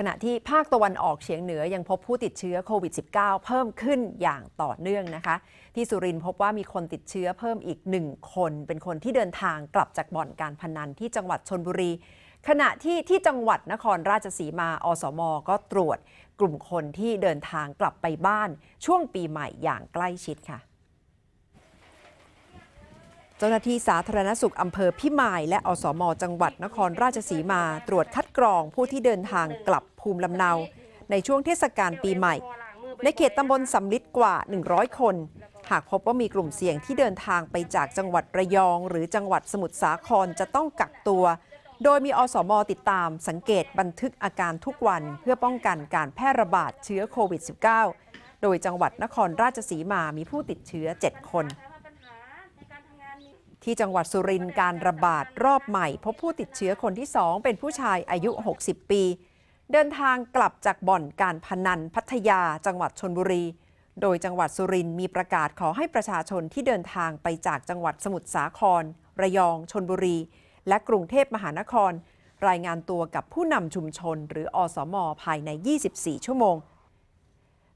ขณะที่ภาคตะวันออกเฉียงเหนือยังพบผู้ติดเชื้อโควิด -19 เพิ่มขึ้นอย่างต่อเนื่องนะคะ ที่สุรินทร์พบว่ามีคนติดเชื้อเพิ่มอีกหนึ่งคน เป็นคนที่เดินทางกลับจากบ่อนการพนันที่จังหวัดชนบุรี ขณะที่ที่จังหวัดนครราชสีมาอสมก็ตรวจกลุ่มคนที่เดินทางกลับไปบ้านช่วงปีใหม่อย่างใกล้ชิดค่ะเจ้าหน้าที่สาธารณสุขอำเภอพิมาย และอสม จังหวัดนครราชสีมาตรวจคัดกรองผู้ที่เดินทางกลับภูมิลำเนา ในช่วงเทศกาลปีใหม่ ในเขตตำบลสำลิดกว่า 100 คน หากพบว่ามีกลุ่มเสี่ยงที่เดินทางไปจากจังหวัดระยอง หรือจังหวัดสมุทรสาครจะต้องกักตัว โดยมีอสม ติดตามสังเกตบันทึกอาการทุกวันเพื่อป้องกันการแพร่ระบาดเชื้อโควิด -19 โดยจังหวัดนครราชสีมามีผู้ติดเชื้อ 7 คนที่จังหวัดสุรินทร์การระบาดรอบใหม่ พบผู้ติดเชื้อคนที่ 2 เป็นผู้ชายอายุ 60 ปี เดินทางกลับจากบ่อนการพนันพัทยาจังหวัดชนบุรี โดยจังหวัดสุรินทร์มีประกาศขอให้ประชาชนที่เดินทางไปจากจังหวัดสมุทรสาครระยองชนบุรี และกรุงเทพมหานคร รายงานตัวกับผู้นำชุมชนหรืออสมภายใน 24 ชั่วโมง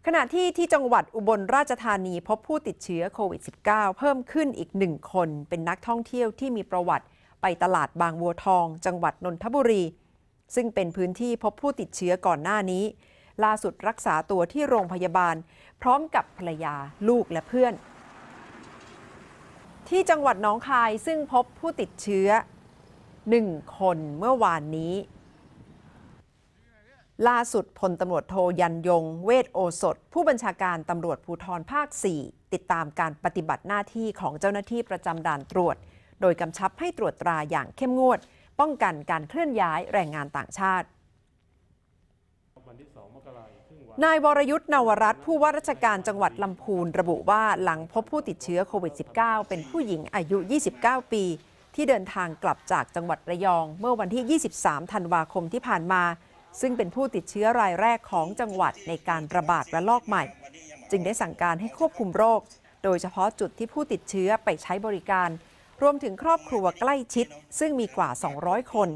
ขณะที่ที่จังหวัดอุบลราชธานีพบผู้ติดเชื้อโควิด -19 เพิ่มขึ้นอีกหนึ่งคนเป็นนักท่องเที่ยวที่มีประวัติไปตลาดบางวัวทอง จังหวัดนนทบุรี ซึ่งเป็นพื้นที่พบผู้ติดเชื้อก่อนหน้านี้ ล่าสุดรักษาตัวที่โรงพยาบาล พร้อมกับภรรยาลูกและเพื่อน ที่จังหวัดน้องคายซึ่งพบผู้ติดเชื้อ1คนเมื่อวานนี้ล่าสุดพลตำรวจโทยันยงเวทโอสถ ผู้บัญชาการตำรวจภูทรภาค 4 ติดตามการปฏิบัติหน้าที่ของเจ้าหน้าที่ประจำด่านตรวจ โดยกำชับให้ตรวจตราอย่างเข้มงวด ป้องกันการเคลื่อนย้ายแรงงานต่างชาติ นายวรยุทธ์นวรัตผู้ว่าราชการจังหวัดลำพูนระบุว่าหลังพบผู้ติดเชื้อโควิด -19 เป็นผู้หญิงอายุ 29 ปี ที่เดินทางกลับจากจังหวัดระยอง เมื่อวันที่ 23ธันวาคมที่ผ่านมาซึ่งเป็นผู้ติดเชื้อรายแรกของจังหวัดในการระบาดระลอกใหม่ จึงได้สั่งการให้ควบคุมโรค โดยเฉพาะจุดที่ผู้ติดเชื้อไปใช้บริการ รวมถึงครอบครัวใกล้ชิด ซึ่งมีกว่า 200 คน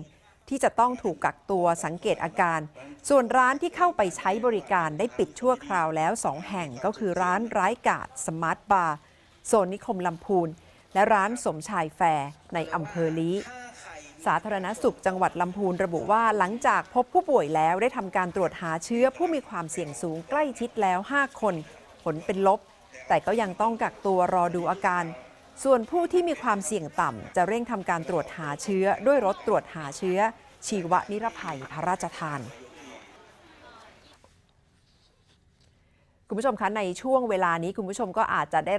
ที่จะต้องถูกกักตัวสังเกตอาการ ส่วนร้านที่เข้าไปใช้บริการได้ปิดชั่วคราวแล้ว 2 แห่งก็คือร้านร้ายกาดสมาร์ทบาร์โซนนิคมลำพูนและร้านสมชายแฟร์ในอำเภอลี้สาธารณสุขจังหวัด ลำพูนระบุว่าหลังจากพบผู้ป่วยแล้วได้ทำการตรวจหาเชื้อผู้มีความเสี่ยงสูงใกล้ชิดแล้ว 5 คนผลเป็นลบ แต่ก็ยังต้องกักตัวรอดูอาการ ส่วนผู้ที่มีความเสี่ยงต่ำจะเร่งทำการตรวจหาเชื้อ ด้วยรถตรวจหาเชื้อ ชีวนิรภัยพระราชทาน คุณผู้ชมคะในช่วงเวลานี้คุณผู้ชมก็อาจจะได้